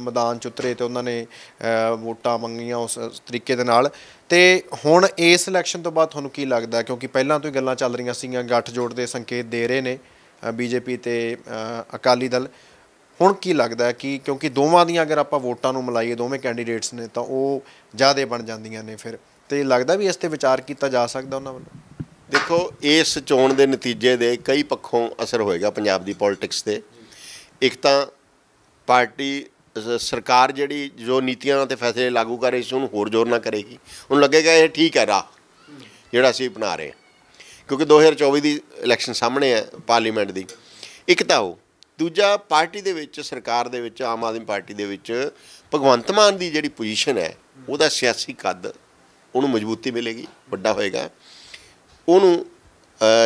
ਮੈਦਾਨ ਚ ਉਤਰੇ ਤੇ ਉਹਨਾਂ ਨੇ ਵੋਟਾਂ ਮੰਗੀਆਂ ਉਸ ਤਰੀਕੇ ਦੇ ਨਾਲ ਤੇ ਹੁਣ ਇਸ ਇਲੈਕਸ਼ਨ ਤੋਂ ਬਾਅਦ ਤੁਹਾਨੂੰ ਕੀ ਲੱਗਦਾ ਕਿਉਂਕਿ ਪਹਿਲਾਂ ਤੋਂ ਹੀ ਗੱਲਾਂ ਚੱਲ ਰਹੀਆਂ ਸੀਗੀਆਂ ਗੱਠ ਜੋੜ ਦੇ ਸੰਕੇਤ ਦੇ ਰਹੇ ਨੇ ਬੀਜੇਪੀ ਤੇ ਅਕਾਲੀ ਦਲ ਹੁਣ ਕੀ ਲੱਗਦਾ ਕਿ ਕਿਉਂਕਿ ਦੋਵਾਂ ਦੀਆਂ ਅਗਰ ਆਪਾਂ ਵੋਟਾਂ ਨੂੰ ਮਿਲਾਈਏ ਦੋਵੇਂ ਕੈਂਡੀਡੇਟਸ ਨੇ ਤਾਂ ਉਹ ਜ਼ਿਆਦੇ ਬਣ ਜਾਂਦੀਆਂ ਨੇ ਫਿਰ ਤੇ ਲੱਗਦਾ ਵੀ ਇਸ ਤੇ ਵਿਚਾਰ ਕੀਤਾ ਜਾ ਸਕਦਾ ਉਹਨਾਂ ਵੱਲੋਂ ਦੇਖੋ ਇਸ ਚੋਣ ਦੇ ਨਤੀਜੇ ਦੇ ਕਈ ਪੱਖੋਂ ਅਸਰ ਹੋਏਗਾ ਪੰਜਾਬ ਦੀ ਪੋਲਿਟਿਕਸ ਤੇ ਇੱਕ ਤਾਂ ਪਾਰਟੀ ਸਰਕਾਰ ਜਿਹੜੀ ਜੋ ਨੀਤੀਆਂ ਤੇ ਫੈਸਲੇ ਲਾਗੂ ਕਰ ਰਹੀ ਸੀ ਉਹਨੂੰ ਹੋਰ ਜ਼ੋਰ ਨਾ ਕਰੇਗੀ ਉਹਨੂੰ ਲੱਗੇਗਾ ਇਹ ਠੀਕ ਹੈ ਰਾਹ ਜਿਹੜਾ ਅਸੀਂ ਬਣਾ ਰਹੇ ਕਿਉਂਕਿ 2024 ਦੀ ਇਲੈਕਸ਼ਨ ਸਾਹਮਣੇ ਹੈ ਪਾਰਲੀਮੈਂਟ ਦੀ ਇੱਕ ਤਾਂ ਉਹ ਦੂਜਾ ਪਾਰਟੀ ਦੇ ਵਿੱਚ ਸਰਕਾਰ ਦੇ ਵਿੱਚ ਆਮ ਆਦਮੀ ਪਾਰਟੀ ਦੇ ਵਿੱਚ ਭਗਵੰਤ ਮਾਨ ਦੀ ਜਿਹੜੀ ਪੋਜੀਸ਼ਨ ਹੈ ਉਹਦਾ ਸਿਆਸੀ ਕੱਦ ਉਹਨੂੰ ਮਜ਼ਬੂਤੀ ਮਿਲੇਗੀ ਵੱਡਾ ਹੋਏਗਾ ਉਹਨੂੰ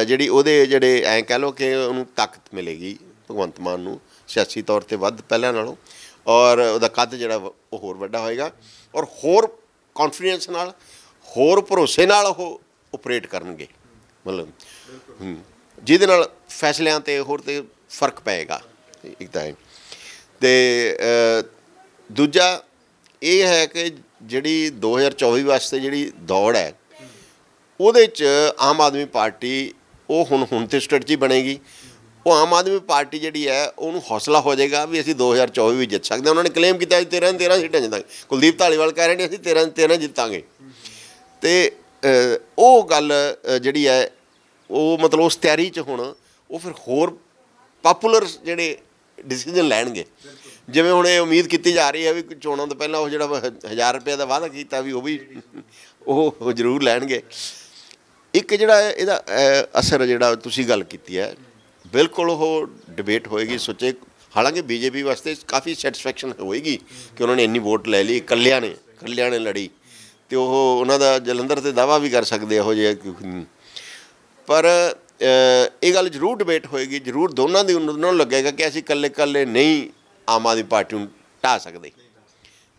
ਜਿਹੜੀ ਉਹਦੇ ਜਿਹੜੇ ਐਂ ਕਹਿ ਲੋ ਕਿ ਉਹਨੂੰ ਤਾਕਤ ਮਿਲੇਗੀ ਭਗਵੰਤ ਮਾਨ ਨੂੰ ਸਿਆਸੀ ਤੌਰ ਤੇ ਵੱਧ ਪਹਿਲਾਂ ਨਾਲੋਂ ਔਰ ਉਹਦਾ ਕੱਦ ਜਿਹੜਾ ਉਹ ਹੋਰ ਵੱਡਾ ਹੋਏਗਾ ਔਰ ਹੋਰ ਕੌਨਫੀਡੈਂਸ ਨਾਲ ਹੋਰ ਭਰੋਸੇ ਨਾਲ ਉਹ ਆਪਰੇਟ ਕਰਨਗੇ ਮਤਲਬ ਜਿਹਦੇ ਨਾਲ ਫੈਸਲਿਆਂ ਤੇ ਹੋਰ ਤੇ ਫਰਕ ਪਏਗਾ ਇੱਕ ਤਾਂ ਤੇ ਦੂਜਾ ਇਹ ਹੈ ਕਿ ਜਿਹੜੀ 2024 ਵਾਸਤੇ ਜਿਹੜੀ ਦੌੜ ਹੈ ਉਹਦੇ 'ਚ ਆਮ ਆਦਮੀ ਪਾਰਟੀ ਉਹ ਹੁਣ ਹੁਣ ਤੇ ਸਟ੍ਰੈਟਜੀ ਬਣੇਗੀ ਉਹ ਆਮ ਆਦਮੀ ਪਾਰਟੀ ਜਿਹੜੀ ਹੈ ਉਹਨੂੰ ਹੌਸਲਾ ਹੋ ਜਾਏਗਾ ਵੀ ਅਸੀਂ 2024 ਵੀ ਜਿੱਤ ਸਕਦੇ ਹਾਂ ਉਹਨਾਂ ਨੇ ਕਲੇਮ ਕੀਤਾ ਸੀ 13 13 ਸੀਟਾਂ ਜਿੱਤਾਂਗੇ ਕੁਲਦੀਪ ਢਾਲੀਵਾਲ ਕਹਿ ਰਹੇ ਨੇ ਅਸੀਂ 13 13 ਜਿੱਤਾਂਗੇ ਤੇ ਉਹ ਗੱਲ ਜਿਹੜੀ ਹੈ ਉਹ ਮਤਲਬ ਉਸ ਤਿਆਰੀ 'ਚ ਹੁਣ ਉਹ ਫਿਰ ਹੋਰ ਪਪੂਲਰ ਜਿਹੜੇ ਡਿਸੀਜਨ ਲੈਣਗੇ ਜਿਵੇਂ ਹੁਣ ਇਹ ਉਮੀਦ ਕੀਤੀ ਜਾ ਰਹੀ ਹੈ ਵੀ ਚੋਣਾਂ ਤੋਂ ਪਹਿਲਾਂ ਉਹ ਜਿਹੜਾ 1000 ਰੁਪਏ ਦਾ ਵਾਅਦਾ ਕੀਤਾ ਵੀ ਉਹ ਵੀ ਉਹ ਜ਼ਰੂਰ ਲੈਣਗੇ ਇੱਕ ਜਿਹੜਾ ਇਹਦਾ ਅਸਰ ਜਿਹੜਾ ਤੁਸੀਂ ਗੱਲ ਕੀਤੀ ਹੈ ਬਿਲਕੁਲ ਉਹ ਡਿਬੇਟ ਹੋਏਗੀ ਸੋਚੇ ਹਾਲਾਂਕਿ ਬੀਜੇਪੀ ਵਾਸਤੇ ਕਾਫੀ ਸੈਟੀਸਫੈਕਸ਼ਨ ਹੋਏਗੀ ਕਿ ਉਹਨਾਂ ਨੇ ਇੰਨੀ ਵੋਟ ਲੈ ਲਈ ਇਕੱਲਿਆਂ ਨੇ ਇਕੱਲਿਆਂ ਨੇ ਲੜੀ ਤੇ ਉਹ ਉਹਨਾਂ ਦਾ ਜਲੰਧਰ ਤੇ ਦਾਵਾ ਵੀ ਕਰ ਸਕਦੇ ਇਹੋ ਜਿਹਾ ਪਰ ਇਹ ਗੱਲ ਜ਼ਰੂਰ ਡਿਬੇਟ ਹੋਏਗੀ ਜ਼ਰੂਰ ਦੋਨਾਂ ਦੀ ਉਹਨਾਂ ਨੂੰ ਲੱਗੇਗਾ ਕਿ ਅਸੀਂ ਇਕੱਲੇ ਇਕੱਲੇ ਨਹੀਂ ਆਮ ਆਦਮੀ ਪਾਰਟੀ ਨੂੰ ਢਾ ਸਕਦੇ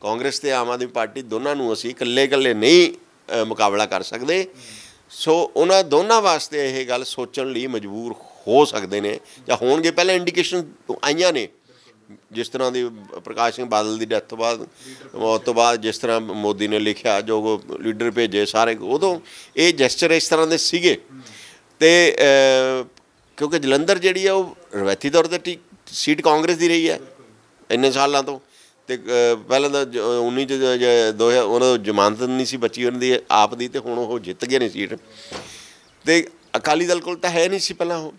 ਕਾਂਗਰਸ ਤੇ ਆਮ ਆਦਮੀ ਪਾਰਟੀ ਦੋਨਾਂ ਨੂੰ ਅਸੀਂ ਇਕੱਲੇ ਇਕੱਲੇ ਨਹੀਂ ਮੁਕਾਬਲਾ ਕਰ ਸਕਦੇ ਸੋ ਉਹਨਾਂ ਦੋਨਾਂ ਵਾਸਤੇ ਇਹ ਗੱਲ ਸੋਚਣ ਲਈ ਮਜਬੂਰ ਹੋ ਸਕਦੇ ਨੇ ਜਾਂ ਹੋਣਗੇ ਪਹਿਲੇ ਇੰਡੀਕੇਸ਼ਨ ਆਈਆਂ ਨੇ ਜਿਸ ਤਰ੍ਹਾਂ ਦੀ ਪ੍ਰਕਾਸ਼ ਸਿੰਘ ਬਾਦਲ ਦੀ ਡੈਥ ਤੋਂ ਬਾਅਦ ਮੌਤ ਤੋਂ ਬਾਅਦ ਜਿਸ ਤਰ੍ਹਾਂ ਮੋਦੀ ਨੇ ਲਿਖਿਆ ਜੋ ਲੀਡਰ ਭੇਜੇ ਸਾਰੇ ਉਦੋਂ ਇਹ ਜੈਸਚਰ ਇਸ ਤਰ੍ਹਾਂ ਦੇ ਸੀਗੇ ਤੇ ਕਿਉਂਕਿ ਜਲੰਧਰ ਜਿਹੜੀ ਆ ਉਹ ਰਵਾਇਤੀ ਤੌਰ ਤੇ ਸੀਟ ਕਾਂਗਰਸ ਦੀ ਰਹੀ ਹੈ ਇੰਨੇ ਸਾਲਾਂ ਤੋਂ ਤੇ ਪਹਿਲਾਂ ਤਾਂ 19 ਚ 2000 ਉਹਨਾਂ ਜਮਾਨਤ ਨਹੀਂ ਸੀ ਬੱਚੀ ਉਹਨਾਂ ਦੀ ਆਪ ਦੀ ਤੇ ਹੁਣ ਉਹ ਜਿੱਤ ਗਏ ਨੇ ਸੀਟ ਤੇ ਅਕਾਲੀ ਦਲ ਕੋਲ ਤਾਂ ਹੈ ਨਹੀਂ ਸੀ ਪਹਿਲਾਂ ਉਹ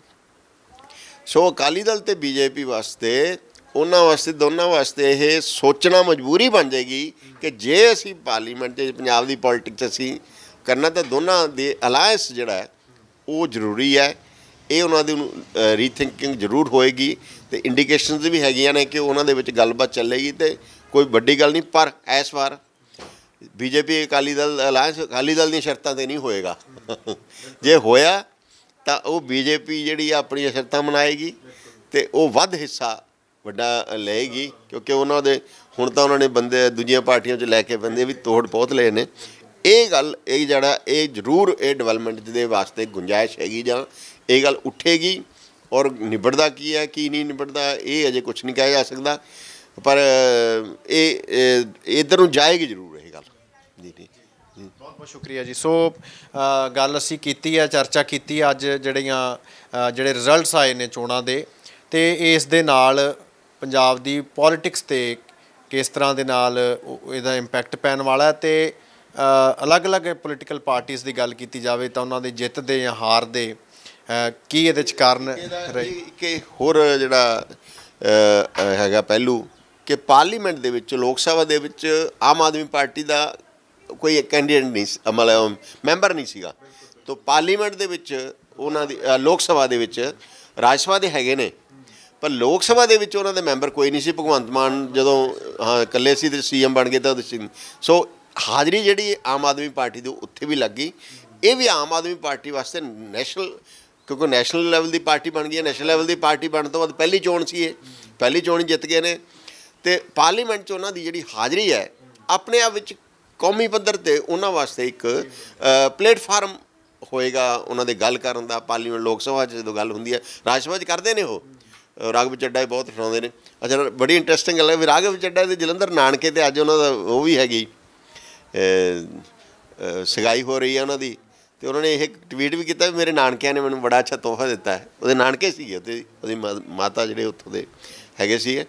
ਸੋ ਅਕਾਲੀ ਦਲ ਤੇ ਬੀਜੇਪੀ ਵਾਸਤੇ ਉਹਨਾਂ ਵਾਸਤੇ ਦੋਨਾਂ ਵਾਸਤੇ ਇਹ ਸੋਚਣਾ ਮਜਬੂਰੀ ਬਣ ਜਾਏਗੀ ਕਿ ਜੇ ਅਸੀਂ ਪਾਰਲੀਮੈਂਟ ਦੇ ਪੰਜਾਬ ਦੀ ਪੋਲਿਟਿਕਸ ਅਸੀਂ ਕਰਨਾ ਤਾਂ ਦੋਨਾਂ ਦੇ ਅਲਾਈਅੰਸ ਜਿਹੜਾ ਹੈ ਉਹ ਜ਼ਰੂਰੀ ਹੈ ਇਹ ਉਹਨਾਂ ਦੇ ਰੀਥਿੰਕਿੰਗ ਜ਼ਰੂਰ ਹੋਏਗੀ ਤੇ ਇੰਡੀਕੇਸ਼ਨਸ ਵੀ ਹੈਗੀਆਂ ਨੇ ਕਿ ਉਹਨਾਂ ਦੇ ਵਿੱਚ ਗੱਲਬਾਤ ਚੱਲੇਗੀ ਤੇ ਕੋਈ ਵੱਡੀ ਗੱਲ ਨਹੀਂ ਪਰ ਇਸ ਵਾਰ ਬੀਜੇਪੀ ਅਕਾਲੀ ਦਲ ਅਲਾਈਅੰਸ ਅਕਾਲੀ ਦਲ ਦੀਆਂ ਸ਼ਰਤਾਂ ਤੇ ਨਹੀਂ ਹੋਏਗਾ ਜੇ ਹੋਇਆ ਤਾਂ ਉਹ ਬੀਜੇਪੀ ਜਿਹੜੀ ਆਪਣੀ ਸ਼ਰਤਾਂ ਮਨਾਏਗੀ ਤੇ ਉਹ ਵੱਧ ਹਿੱਸਾ ਵੱਡਾ ਲਏਗੀ ਕਿਉਂਕਿ ਉਹਨਾਂ ਦੇ ਹੁਣ ਤਾਂ ਉਹਨਾਂ ਨੇ ਬੰਦੇ ਦੂਜੀਆਂ ਪਾਰਟੀਆਂ 'ਚ ਲੈ ਕੇ ਬੰਦੇ ਵੀ ਤੋੜ ਬਹੁਤ ਲਏ ਨੇ ਇਹ ਗੱਲ ਇਹ ਜਿਹੜਾ ਇਹ ਜ਼ਰੂਰ ਇਹ ਡਿਵੈਲਪਮੈਂਟ ਦੇ ਵਾਸਤੇ ਗੁੰਜਾਇਸ਼ ਹੈਗੀ ਜਾਂ ਇਹ ਗੱਲ ਉੱਠੇਗੀ ਔਰ ਨਿਬੜਦਾ ਕੀ ਹੈ ਕੀ ਨਹੀਂ ਨਿਬੜਦਾ ਇਹ ਅਜੇ ਕੁਝ ਨਹੀਂ ਕਿਹਾ ਜਾ ਸਕਦਾ ਪਰ ਇਹ ਇਧਰ ਨੂੰ ਜਾਏਗੀ ਜ਼ਰੂਰ ਇਹ ਗੱਲ ਜੀ ਜੀ ਬਹੁਤ ਬਹੁਤ ਸ਼ੁਕਰੀਆ ਜੀ ਸੋ ਗੱਲ ਅਸੀਂ ਕੀਤੀ ਹੈ ਚਰਚਾ ਕੀਤੀ ਅੱਜ ਜਿਹੜੀਆਂ ਜਿਹੜੇ ਰਿਜ਼ਲਟਸ ਆਏ ਨੇ ਚੋਣਾਂ ਦੇ ਤੇ ਇਸ ਦੇ ਨਾਲ ਪੰਜਾਬ ਦੀ ਪੋਲਿਟਿਕਸ ਤੇ ਕਿਸ ਤਰ੍ਹਾਂ ਦੇ ਨਾਲ ਇਹਦਾ ਇੰਪੈਕਟ ਪੈਣ ਵਾਲਾ ਤੇ ਅਲੱਗ-ਅਲੱਗ ਪੋਲੀਟੀਕਲ ਪਾਰਟੀਆਂ ਦੀ ਗੱਲ ਕੀਤੀ ਜਾਵੇ ਤਾਂ ਉਹਨਾਂ ਦੇ ਜਿੱਤ ਦੇ ਜਾਂ ਹਾਰ ਦੇ ਕੀ ਇਹਦੇ ਚ ਕਾਰਨ ਕਿ ਹੋਰ ਜਿਹੜਾ ਹੈਗਾ ਪਹਿਲੂ ਕਿ ਪਾਰਲੀਮੈਂਟ ਦੇ ਵਿੱਚ ਲੋਕ ਸਭਾ ਦੇ ਵਿੱਚ ਆਮ ਆਦਮੀ ਪਾਰਟੀ ਦਾ ਕੋਈ ਕੈਂਡੀਡੇਟ ਨਹੀਂ ਮਤਲਬ ਮੈਂਬਰ ਨਹੀਂ ਸੀਗਾ ਤੋਂ ਪਾਰਲੀਮੈਂਟ ਦੇ ਵਿੱਚ ਉਹਨਾਂ ਦੀ ਲੋਕ ਸਭਾ ਦੇ ਵਿੱਚ ਰਾਜ ਸਭਾ ਦੇ ਹੈਗੇ ਨੇ ਪਰ ਲੋਕ ਸਭਾ ਦੇ ਵਿੱਚ ਉਹਨਾਂ ਦੇ ਮੈਂਬਰ ਕੋਈ ਨਹੀਂ ਸੀ ਭਗਵੰਤ ਮਾਨ ਜਦੋਂ ਹਾਂ ਇਕੱਲੇ ਸੀ ਤੇ ਸੀਐਮ ਬਣ ਗਏ ਤਾਂ ਸੋ ਹਾਜ਼ਰੀ ਜਿਹੜੀ ਆਮ ਆਦਮੀ ਪਾਰਟੀ ਦੇ ਉੱਥੇ ਵੀ ਲੱਗੀ ਇਹ ਵੀ ਆਮ ਆਦਮੀ ਪਾਰਟੀ ਵਾਸਤੇ ਨੈਸ਼ਨਲ ਕਿਉਂਕਿ ਨੈਸ਼ਨਲ ਲੈਵਲ ਦੀ ਪਾਰਟੀ ਬਣ ਗਈ ਹੈ ਨੈਸ਼ਨਲ ਲੈਵਲ ਦੀ ਪਾਰਟੀ ਬਣਨ ਤੋਂ ਬਾਅਦ ਪਹਿਲੀ ਚੋਣ ਸੀ ਇਹ ਪਹਿਲੀ ਚੋਣ ਜਿੱਤ ਗਏ ਨੇ ਤੇ ਪਾਰਲੀਮੈਂਟ 'ਚ ਉਹਨਾਂ ਦੀ ਜਿਹੜੀ ਹਾਜ਼ਰੀ ਹੈ ਆਪਣੇ ਆਪ ਵਿੱਚ ਕੌਮੀ ਪੱਧਰ ਤੇ ਉਹਨਾਂ ਵਾਸਤੇ ਇੱਕ ਪਲੇਟਫਾਰਮ ਹੋਏਗਾ ਉਹਨਾਂ ਦੇ ਗੱਲ ਕਰਨ ਦਾ ਪਾਰਲੀਮੈਂਟ ਲੋਕ ਸਭਾ 'ਚ ਜਦੋਂ ਗੱਲ ਹੁੰਦੀ ਹੈ ਰਾਜ ਸਭਾ 'ਚ ਕਰਦੇ ਨੇ ਉਹ ਰਾਘਵ ਚੱਡਾ ਇਹ ਬਹੁਤ ਸੁਣਾਉਂਦੇ ਨੇ ਅੱਛਾ ਬੜੀ ਇੰਟਰਸਟਿੰਗ ਗੱਲ ਹੈ ਵੀ ਰਾਘਵ ਚੱਡਾ ਦੇ ਜਲੰਧਰ ਨਾਨਕੇ ਤੇ ਅੱਜ ਉਹਨਾਂ ਦਾ ਉਹ ਵੀ ਹੈਗੀ ਸਗਾਈ ਹੋ ਰਹੀ ਹੈ ਉਹਨਾਂ ਦੀ ਤੇ ਉਹਨਾਂ ਨੇ ਇਹ ਟਵੀਟ ਵੀ ਕੀਤਾ ਵੀ ਮੇਰੇ ਨਾਨਕਿਆਂ ਨੇ ਮੈਨੂੰ ਬੜਾ ਅੱਛਾ ਤੋਹਫਾ ਦਿੱਤਾ ਹੈ ਉਹਦੇ ਨਾਨਕੇ ਸੀਗੇ ਉਹਦੇ ਉਹਦੀ ਮਾਤਾ ਜਿਹੜੇ ਉੱਥੋਂ ਦੇ ਹੈਗੇ ਸੀ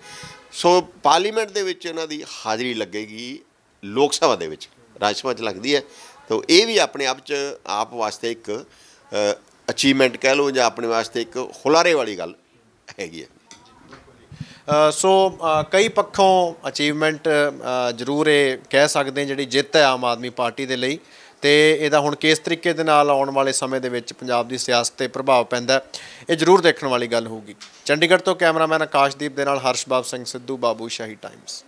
ਸੋ ਪਾਰਲੀਮੈਂਟ ਦੇ ਵਿੱਚ ਉਹਨਾਂ ਦੀ ਹਾਜ਼ਰੀ ਲੱਗੇਗੀ ਲੋਕ ਸਭਾ ਦੇ ਵਿੱਚ ਰਾਜ ਸਭਾ 'ਚ ਲੱਗਦੀ ਹੈ ਤਾਂ ਇਹ ਵੀ ਆਪਣੇ ਆਪ 'ਚ ਆਪ ਵਾਸਤੇ ਇੱਕ ਅਚੀਵਮੈਂਟ ਕਹਿ ਲਓ ਜਾਂ ਆਪਣੇ ਵਾਸਤੇ ਇੱਕ ਹੁਲਾਰੇ ਵਾਲੀ ਗੱਲ ਹੈਗੀ ਹੈ ਸੋ ਕਈ ਪੱਖੋਂ ਅਚੀਵਮੈਂਟ ਜ਼ਰੂਰ ਇਹ ਕਹਿ ਸਕਦੇ ਜਿਹੜੀ ਜਿੱਤ ਹੈ ਆਮ ਆਦਮੀ ਪਾਰਟੀ ਦੇ ਲਈ ਤੇ ਇਹਦਾ ਹੁਣ ਕਿਸ ਤਰੀਕੇ ਦੇ ਨਾਲ ਆਉਣ ਵਾਲੇ ਸਮੇਂ ਦੇ ਵਿੱਚ ਪੰਜਾਬ ਦੀ ਸਿਆਸਤ ਤੇ ਪ੍ਰਭਾਵ ਪੈਂਦਾ ਇਹ ਜ਼ਰੂਰ ਦੇਖਣ ਵਾਲੀ ਗੱਲ ਹੋਊਗੀ ਚੰਡੀਗੜ੍ਹ ਤੋਂ ਕੈਮਰਾਮੈਨ ਆਕਾਸ਼ਦੀਪ ਦੇ ਨਾਲ ਹਰਸ਼ਬਾਬ ਸਿੰਘ ਸਿੱਧੂ ਬਾਬੂ ਸ਼ਾਹੀ ਟਾਈਮਸ